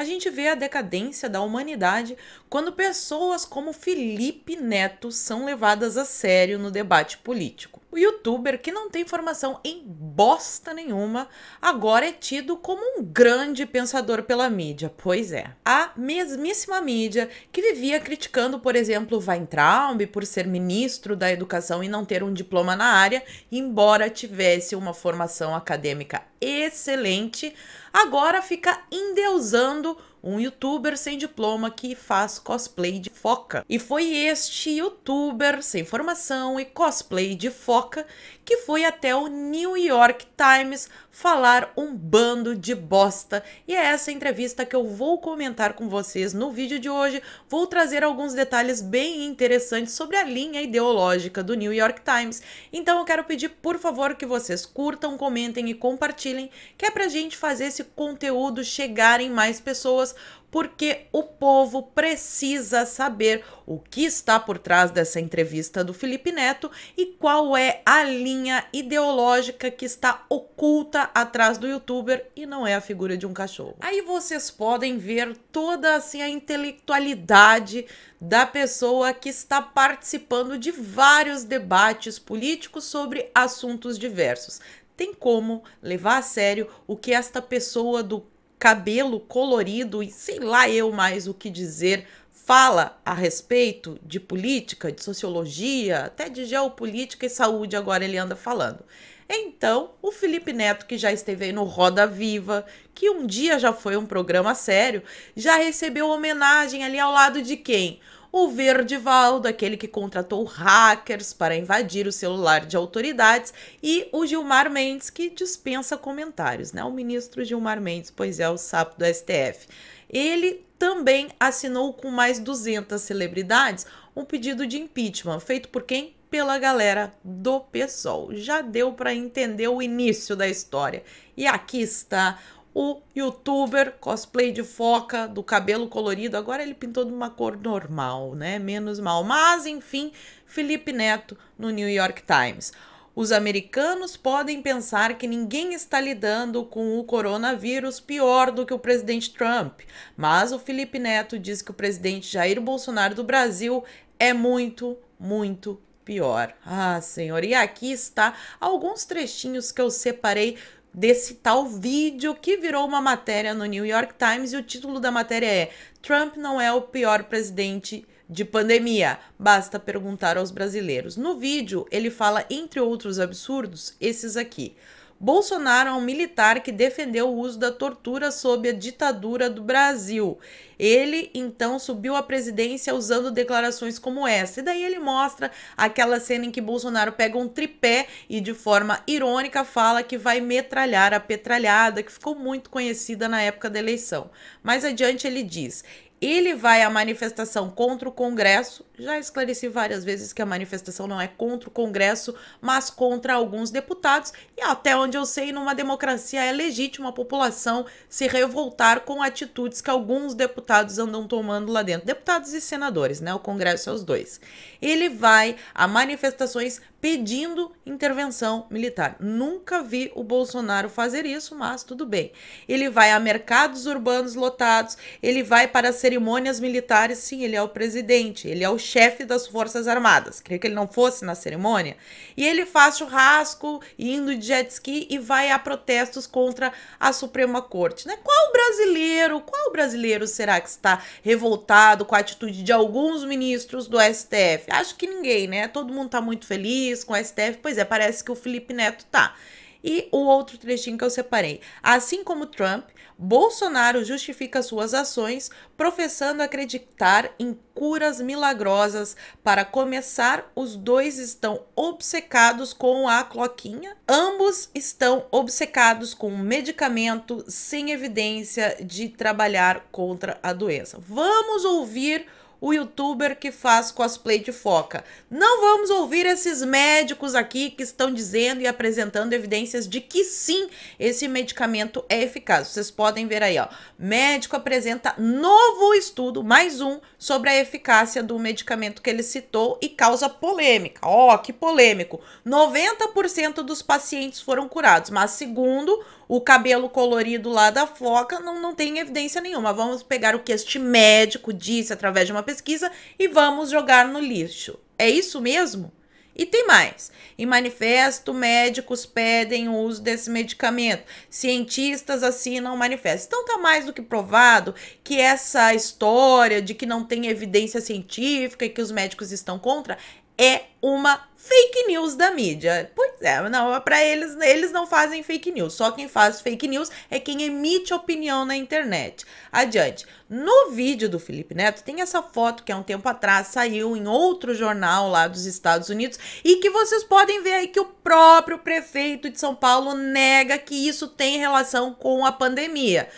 a gente vê a decadência da humanidade quando pessoas como Felipe Neto são levadas a sério no debate político. O youtuber que não tem formação em bosta nenhuma, agora é tido como um grande pensador pela mídia. Pois é. A mesmíssima mídia que vivia criticando, por exemplo, Weintraub por ser ministro da educação e não ter um diploma na área, embora tivesse uma formação acadêmica excelente, agora fica endeusando um youtuber sem diploma que faz cosplay de foca. E foi este youtuber sem formação e cosplay de foca que foi até o New York Times falar um bando de bosta. E é essa entrevista que eu vou comentar com vocês no vídeo de hoje. Vou trazer alguns detalhes bem interessantes sobre a linha ideológica do New York Times. Então eu quero pedir, por favor, que vocês curtam, comentem e compartilhem, que é pra gente fazer esse conteúdo chegar em mais pessoas pessoas, porque o povo precisa saber o que está por trás dessa entrevista do Felipe Neto e qual é a linha ideológica que está oculta atrás do youtuber e não é a figura de um cachorro. Aí vocês podem ver toda assim a intelectualidade da pessoa que está participando de vários debates políticos sobre assuntos diversos tem como levar a sério o que esta pessoa do cabelo colorido e sei lá eu mais o que dizer, fala a respeito de política, de sociologia, até de geopolítica e saúde, agora ele anda falando. Então, o Felipe Neto, que já esteve aí no Roda Viva, que um dia já foi um programa sério, já recebeu homenagem ali ao lado de quem? o Verdivaldo, aquele que contratou hackers para invadir o celular de autoridades, e o Gilmar Mendes, que dispensa comentários, né? O ministro Gilmar Mendes, pois é, o sapo do STF. Ele também assinou com mais 200 celebridades um pedido de impeachment, feito por quem? Pela galera do PSOL. Já deu para entender o início da história. E aqui está o youtuber cosplay de foca do cabelo colorido. Agora ele pintou de uma cor normal, né? Menos mal. Mas, enfim, Felipe Neto no New York Times. Os americanos podem pensar que ninguém está lidando com o coronavírus pior do que o presidente Trump, mas o Felipe Neto diz que o presidente Jair Bolsonaro do Brasil é muito, muito pior. Ah, senhor, e aqui está alguns trechinhos que eu separei desse tal vídeo que virou uma matéria no New York Times e o título da matéria é Trump não é o pior presidente de pandemia, basta perguntar aos brasileiros. No vídeo, ele fala, entre outros absurdos, esses aqui. Bolsonaro é um militar que defendeu o uso da tortura sob a ditadura do Brasil. Ele então subiu à presidência usando declarações como essa. E daí ele mostra aquela cena em que Bolsonaro pega um tripé e, de forma irônica, fala que vai metralhar a petralhada, que ficou muito conhecida na época da eleição. Mais adiante ele diz: ele vai à manifestação contra o Congresso, já esclareci várias vezes que a manifestação não é contra o Congresso, mas contra alguns deputados, e até onde eu sei, numa democracia é legítimo a população se revoltar com atitudes que alguns deputados andam tomando lá dentro. Deputados e senadores, né? O Congresso é os dois. Ele vai a manifestações pedindo intervenção militar. Nunca vi o Bolsonaro fazer isso, mas tudo bem. Ele vai a mercados urbanos lotados, ele vai para cerimônias militares, sim, ele é o presidente, ele é o chefe das Forças Armadas. Queria que ele não fosse na cerimônia. E ele faz churrasco, indo de jet ski e vai a protestos contra a Suprema Corte. Né? Qual brasileiro, qual brasileiro será que está revoltado com a atitude de alguns ministros do STF? Acho que ninguém, né? Todo mundo está muito feliz com o STF. Pois é, parece que o Felipe Neto tá. E o outro trechinho que eu separei. Assim como Trump, Bolsonaro justifica suas ações professando acreditar em curas milagrosas. Para começar, os dois estão obcecados com a cloquinha. Ambos estão obcecados com um medicamento sem evidência de trabalhar contra a doença. Vamos ouvir o youtuber que faz cosplay de foca. Não vamos ouvir esses médicos aqui que estão dizendo e apresentando evidências de que sim, esse medicamento é eficaz. Vocês podem ver aí, ó. Médico apresenta novo estudo, mais um, sobre a eficácia do medicamento que ele citou e causa polêmica. Ó, oh, que polêmico. 90% dos pacientes foram curados, mas segundo o cabelo colorido lá da foca não, não tem evidência nenhuma. Vamos pegar o que este médico disse através de uma pesquisa e vamos jogar no lixo. É isso mesmo? E tem mais. Em manifesto, médicos pedem o uso desse medicamento. Cientistas assinam o manifesto. Então tá mais do que provado que essa história de que não tem evidência científica e que os médicos estão contra é uma fake news da mídia. Pois é, não, é para eles, eles não fazem fake news. Só quem faz fake news é quem emite opinião na internet. Adiante. No vídeo do Felipe Neto tem essa foto que há um tempo atrás saiu em outro jornal lá dos Estados Unidos e que vocês podem ver aí que o próprio prefeito de São Paulo nega que isso tem relação com a pandemia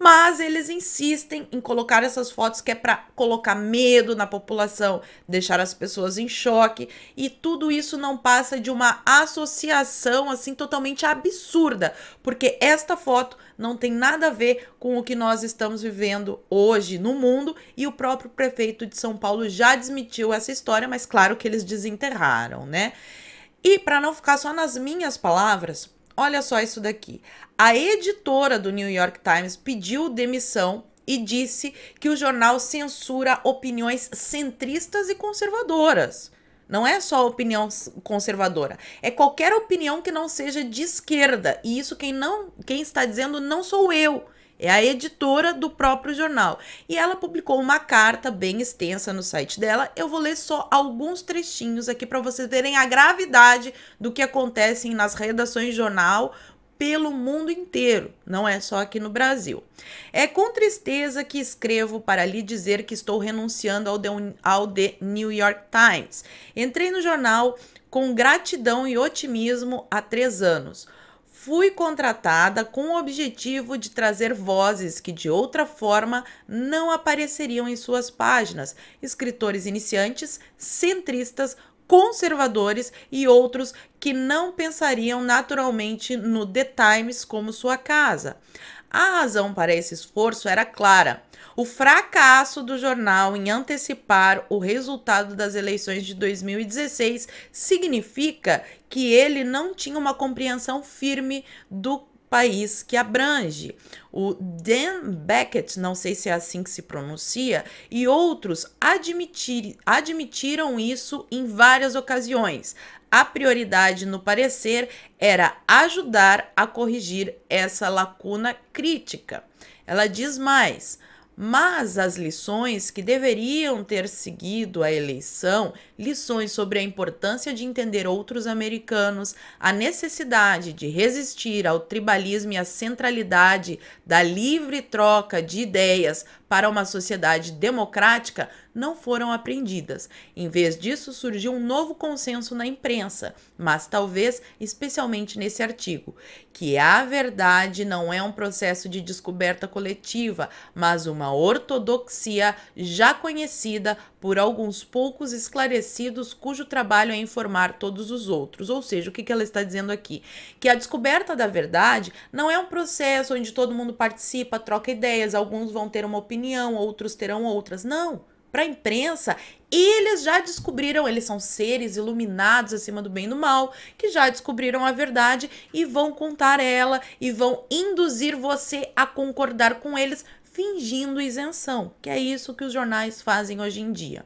mas eles insistem em colocar essas fotos que é para colocar medo na população, deixar as pessoas em choque, e tudo isso não passa de uma associação assim totalmente absurda, porque esta foto não tem nada a ver com o que nós estamos vivendo hoje no mundo e o próprio prefeito de São Paulo já desmitiu essa história, mas claro que eles desenterraram, né? E para não ficar só nas minhas palavras, olha só isso daqui. A editora do New York Times pediu demissão e disse que o jornal censura opiniões centristas e conservadoras. Não é só opinião conservadora, é qualquer opinião que não seja de esquerda. E isso quem não, quem está dizendo não sou eu. É a editora do próprio jornal. E ela publicou uma carta bem extensa no site dela. Eu vou ler só alguns trechinhos aqui para vocês verem a gravidade do que acontece nas redações de jornal pelo mundo inteiro, não é só aqui no Brasil. É com tristeza que escrevo para lhe dizer que estou renunciando ao The, ao The New York Times. Entrei no jornal com gratidão e otimismo há três anos. Fui contratada com o objetivo de trazer vozes que de outra forma não apareceriam em suas páginas, escritores iniciantes, centristas, conservadores e outros que não pensariam naturalmente no The Times como sua casa. A razão para esse esforço era clara o fracasso do jornal em antecipar o resultado das eleições de 2016 significa que ele não tinha uma compreensão firme do país que abrange. O Dan Beckett, não sei se é assim que se pronuncia, e outros admitir, admitiram isso em várias ocasiões. A prioridade no parecer era ajudar a corrigir essa lacuna crítica. Ela diz mais mas as lições que deveriam ter seguido a eleição lições sobre a importância de entender outros americanos, a necessidade de resistir ao tribalismo e à centralidade da livre troca de ideias para uma sociedade democrática não foram aprendidas. Em vez disso, surgiu um novo consenso na imprensa, mas talvez especialmente nesse artigo, que a verdade não é um processo de descoberta coletiva, mas uma ortodoxia já conhecida por alguns poucos esclarecidos acontecidos cujo trabalho é informar todos os outros. Ou seja, o que, que ela está dizendo aqui? Que a descoberta da verdade não é um processo onde todo mundo participa, troca ideias, alguns vão ter uma opinião, outros terão outras. Não. Para a imprensa, eles já descobriram, eles são seres iluminados acima do bem e do mal, que já descobriram a verdade e vão contar ela e vão induzir você a concordar com eles fingindo isenção, que é isso que os jornais fazem hoje em dia.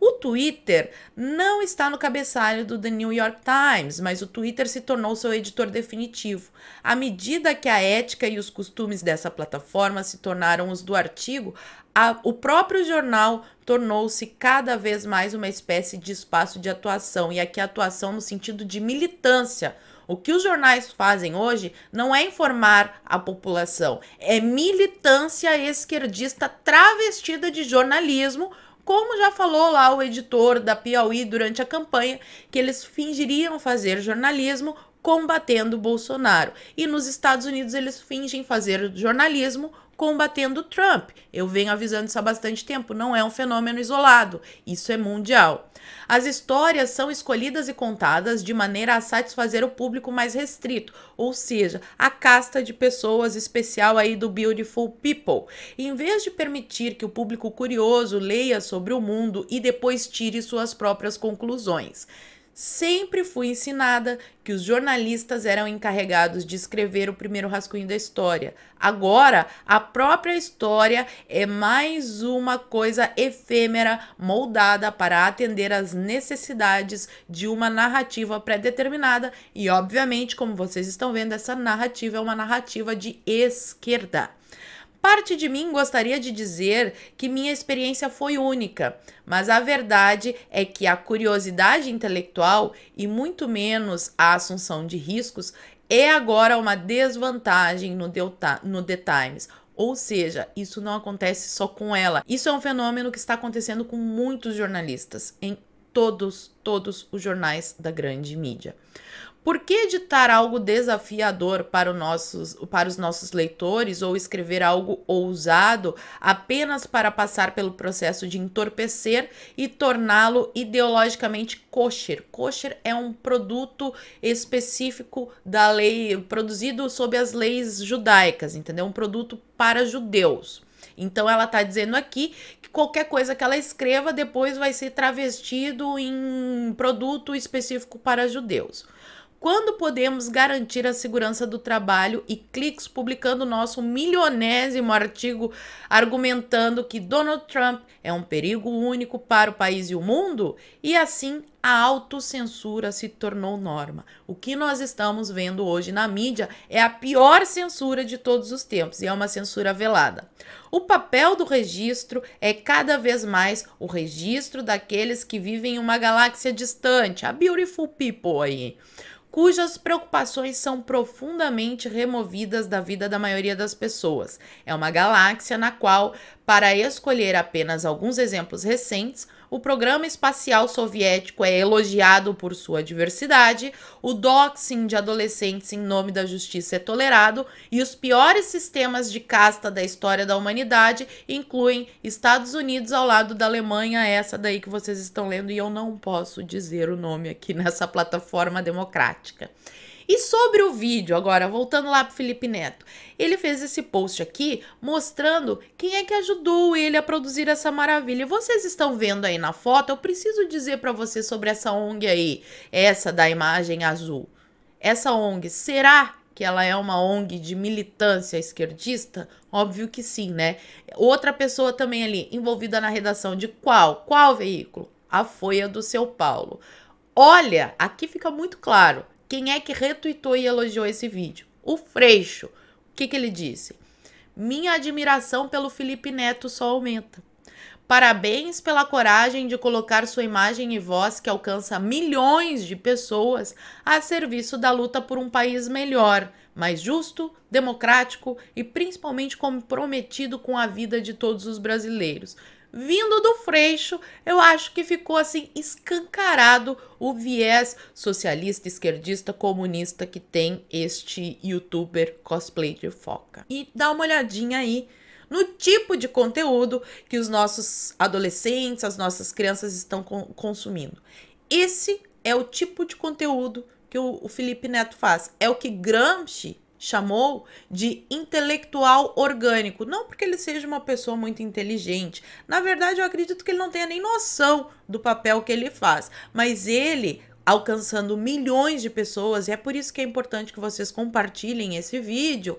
O Twitter não está no cabeçalho do The New York Times, mas o Twitter se tornou seu editor definitivo. À medida que a ética e os costumes dessa plataforma se tornaram os do artigo, a, o próprio jornal tornou-se cada vez mais uma espécie de espaço de atuação, e aqui atuação no sentido de militância. O que os jornais fazem hoje não é informar a população, é militância esquerdista travestida de jornalismo como já falou lá o editor da Piauí durante a campanha, que eles fingiriam fazer jornalismo combatendo Bolsonaro. E nos Estados Unidos eles fingem fazer jornalismo combatendo Trump. Eu venho avisando isso há bastante tempo, não é um fenômeno isolado, isso é mundial. As histórias são escolhidas e contadas de maneira a satisfazer o público mais restrito, ou seja, a casta de pessoas especial aí do Beautiful People. Em vez de permitir que o público curioso leia sobre o mundo e depois tire suas próprias conclusões sempre fui ensinada que os jornalistas eram encarregados de escrever o primeiro rascunho da história. Agora, a própria história é mais uma coisa efêmera moldada para atender às necessidades de uma narrativa pré-determinada e, obviamente, como vocês estão vendo, essa narrativa é uma narrativa de esquerda. Parte de mim gostaria de dizer que minha experiência foi única, mas a verdade é que a curiosidade intelectual e muito menos a assunção de riscos é agora uma desvantagem no, no The Times. Ou seja, isso não acontece só com ela. Isso é um fenômeno que está acontecendo com muitos jornalistas em todos, todos os jornais da grande mídia. Por que editar algo desafiador para, nossos, para, os nossos leitores ou escrever algo ousado apenas para passar pelo processo de entorpecer e torná-lo ideologicamente kosher? Kosher é um produto específico da lei, produzido sob as leis judaicas, entendeu? Um produto para judeus. Então ela está dizendo aqui que qualquer coisa que ela escreva depois vai ser travestido em produto específico para judeus. Quando podemos garantir a segurança do trabalho e cliques publicando nosso milionésimo artigo argumentando que Donald Trump é um perigo único para o país e o mundo? E assim a autocensura se tornou norma. O que nós estamos vendo hoje na mídia é a pior censura de todos os tempos e é uma censura velada. O papel do registro é cada vez mais o registro daqueles que vivem em uma galáxia distante, a beautiful people aí, cujas preocupações são profundamente removidas da vida da maioria das pessoas. É uma galáxia na qual para escolher apenas alguns exemplos recentes, o programa espacial soviético é elogiado por sua diversidade, o doxing de adolescentes em nome da justiça é tolerado e os piores sistemas de casta da história da humanidade incluem Estados Unidos ao lado da Alemanha, é essa daí que vocês estão lendo e eu não posso dizer o nome aqui nessa plataforma democrática. E sobre o vídeo, agora, voltando lá pro Felipe Neto, ele fez esse post aqui mostrando quem é que ajudou ele a produzir essa maravilha. Vocês estão vendo aí na foto, eu preciso dizer para vocês sobre essa ONG aí, essa da imagem azul. Essa ONG, será que ela é uma ONG de militância esquerdista? Óbvio que sim, né? Outra pessoa também ali envolvida na redação de qual? Qual veículo? A Folha do São Paulo. Olha, aqui fica muito claro, quem é que retuitou e elogiou esse vídeo? O Freixo. O que, que ele disse? Minha admiração pelo Felipe Neto só aumenta. Parabéns pela coragem de colocar sua imagem e voz, que alcança milhões de pessoas, a serviço da luta por um país melhor, mais justo, democrático e principalmente comprometido com a vida de todos os brasileiros vindo do Freixo, eu acho que ficou assim escancarado o viés socialista, esquerdista, comunista que tem este youtuber cosplay de foca. E dá uma olhadinha aí no tipo de conteúdo que os nossos adolescentes, as nossas crianças estão consumindo. Esse é o tipo de conteúdo que o, Felipe Neto faz. É o que Gramsci chamou de intelectual orgânico. Não porque ele seja uma pessoa muito inteligente. Na verdade, eu acredito que ele não tenha nem noção do papel que ele faz. Mas ele alcançando milhões de pessoas, e é por isso que é importante que vocês compartilhem esse vídeo,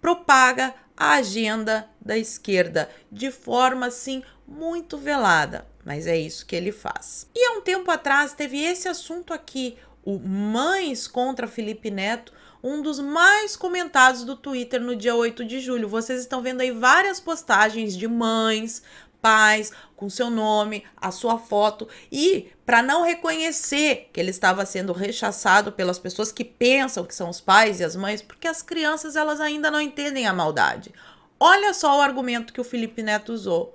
propaga a agenda da esquerda de forma assim muito velada, mas é isso que ele faz. E há um tempo atrás teve esse assunto aqui, o Mães contra Felipe Neto, um dos mais comentados do Twitter no dia 8 de julho. Vocês estão vendo aí várias postagens de mães, pais, com seu nome, a sua foto e para não reconhecer que ele estava sendo rechaçado pelas pessoas que pensam que são os pais e as mães, porque as crianças elas ainda não entendem a maldade. Olha só o argumento que o Felipe Neto usou.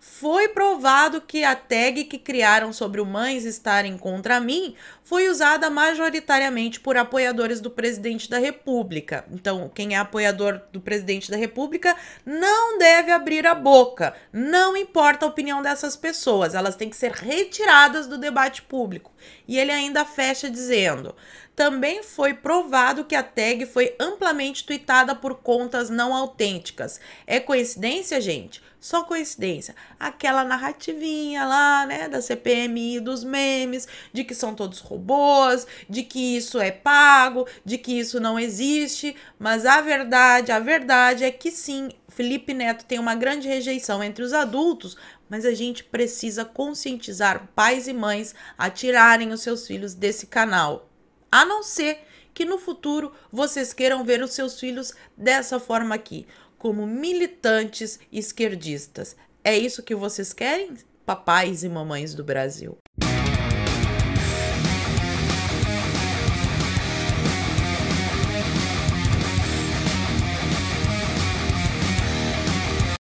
Foi provado que a tag que criaram sobre o mães estarem contra mim foi usada majoritariamente por apoiadores do presidente da República. Então, quem é apoiador do presidente da República não deve abrir a boca, não importa a opinião dessas pessoas, elas têm que ser retiradas do debate público. E ele ainda fecha dizendo: também foi provado que a tag foi amplamente tweetada por contas não autênticas. É coincidência, gente? Só coincidência. Aquela narrativinha lá, né, da CPMI, dos memes, de que são todos robôs, de que isso é pago, de que isso não existe, mas a verdade, a verdade é que sim, Felipe Neto tem uma grande rejeição entre os adultos, mas a gente precisa conscientizar pais e mães a tirarem os seus filhos desse canal. A não ser que no futuro vocês queiram ver os seus filhos dessa forma aqui como militantes esquerdistas. É isso que vocês querem, papais e mamães do Brasil?